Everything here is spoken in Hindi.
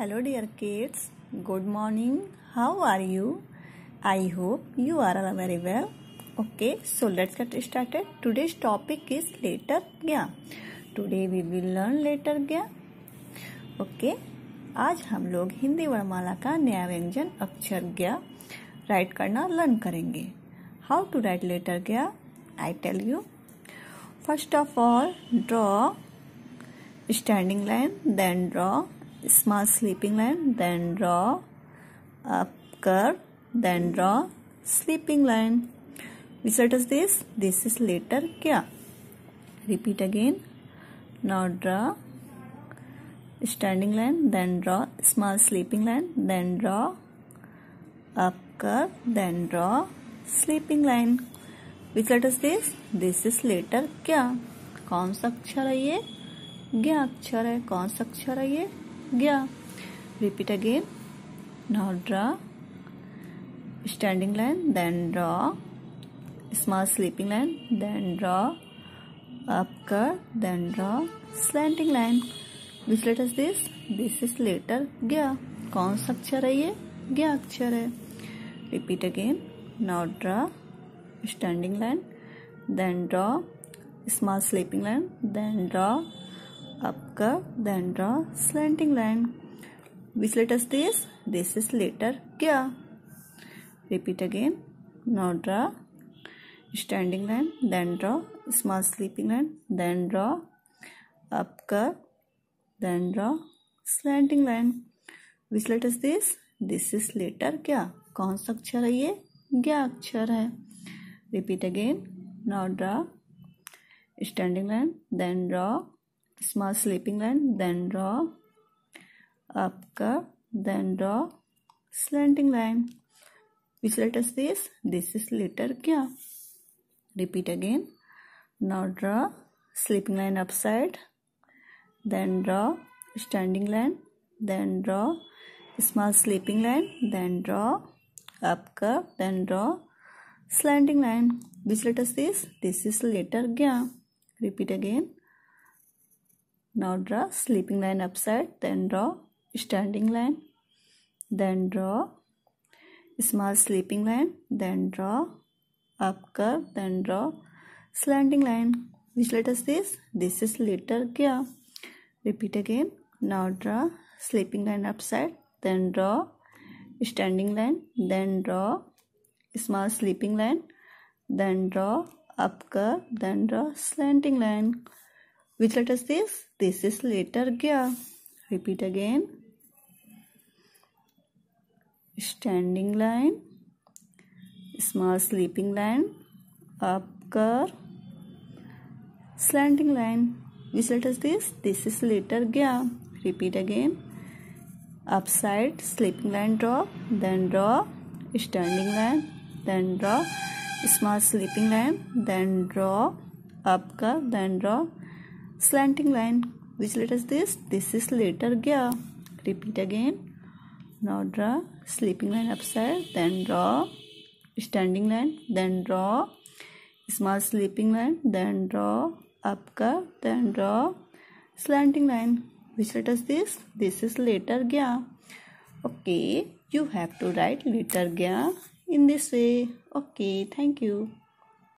Hello dear kids good morning how are you I hope you are are very well okay so let's get start today topic is letter ग्या today we will learn letter गया ओके आज हम लोग हिंदी वर्णमाला का नया व्यंजन अक्षर गया राइट करना लर्न करेंगे हाउ टू राइट लेटर गया I tell you first of all draw standing line then draw small sleeping line then draw a curve then draw sleeping line which letter is this this is letter kya repeat again now draw standing line then draw small sleeping line then draw up curve then draw sleeping line which letter is this this is letter kya कौन सा अक्षर है ये ज्ञा अक्षर है कौन सा अक्षर है ये गया repeat again now draw standing line then draw small sleeping line then draw up curve then draw slanting line which letter is this this is letter गया कौन सा अक्षर है ये गया अक्षर है repeat again now draw standing line then draw small sleeping line then draw up curve then draw slanting line which letter is this this is letter k repeat again now draw standing line then draw small sleeping line then draw up curve then draw slanting line which letter is this this is letter k कौन सा अक्षर है ये ज्ञा अक्षर है repeat again now draw standing line then draw small sleeping line then draw up curve then draw slanting line which letter is this this is letter kya repeat again now draw sleeping line upside then draw standing line then draw small sleeping line then draw up curve then draw slanting line which letter is this this is letter gya repeat again Now draw sleeping line upside, then draw standing line, then draw small sleeping line, then draw up curve, then draw slanting line. Which letter is this? This is letter K. Repeat again. Now draw sleeping line upside, then draw standing line, then draw small sleeping line, then draw up curve, then draw slanting line. Which letter is this? This is letter Gya. Repeat again. Standing line. Small sleeping line. Up curve. Slanting line. Which letter is this? This is letter Gya. Repeat again. Upside sleeping line draw. Then draw standing line. Then draw small sleeping line. Then draw up curve. Then draw slanting line which letter is this this is letter gya repeat again now draw sleeping line upside then draw standing line then draw small sleeping line then draw up curve then draw slanting line which letter is this this is letter gya okay you have to write letter gya in this way okay thank you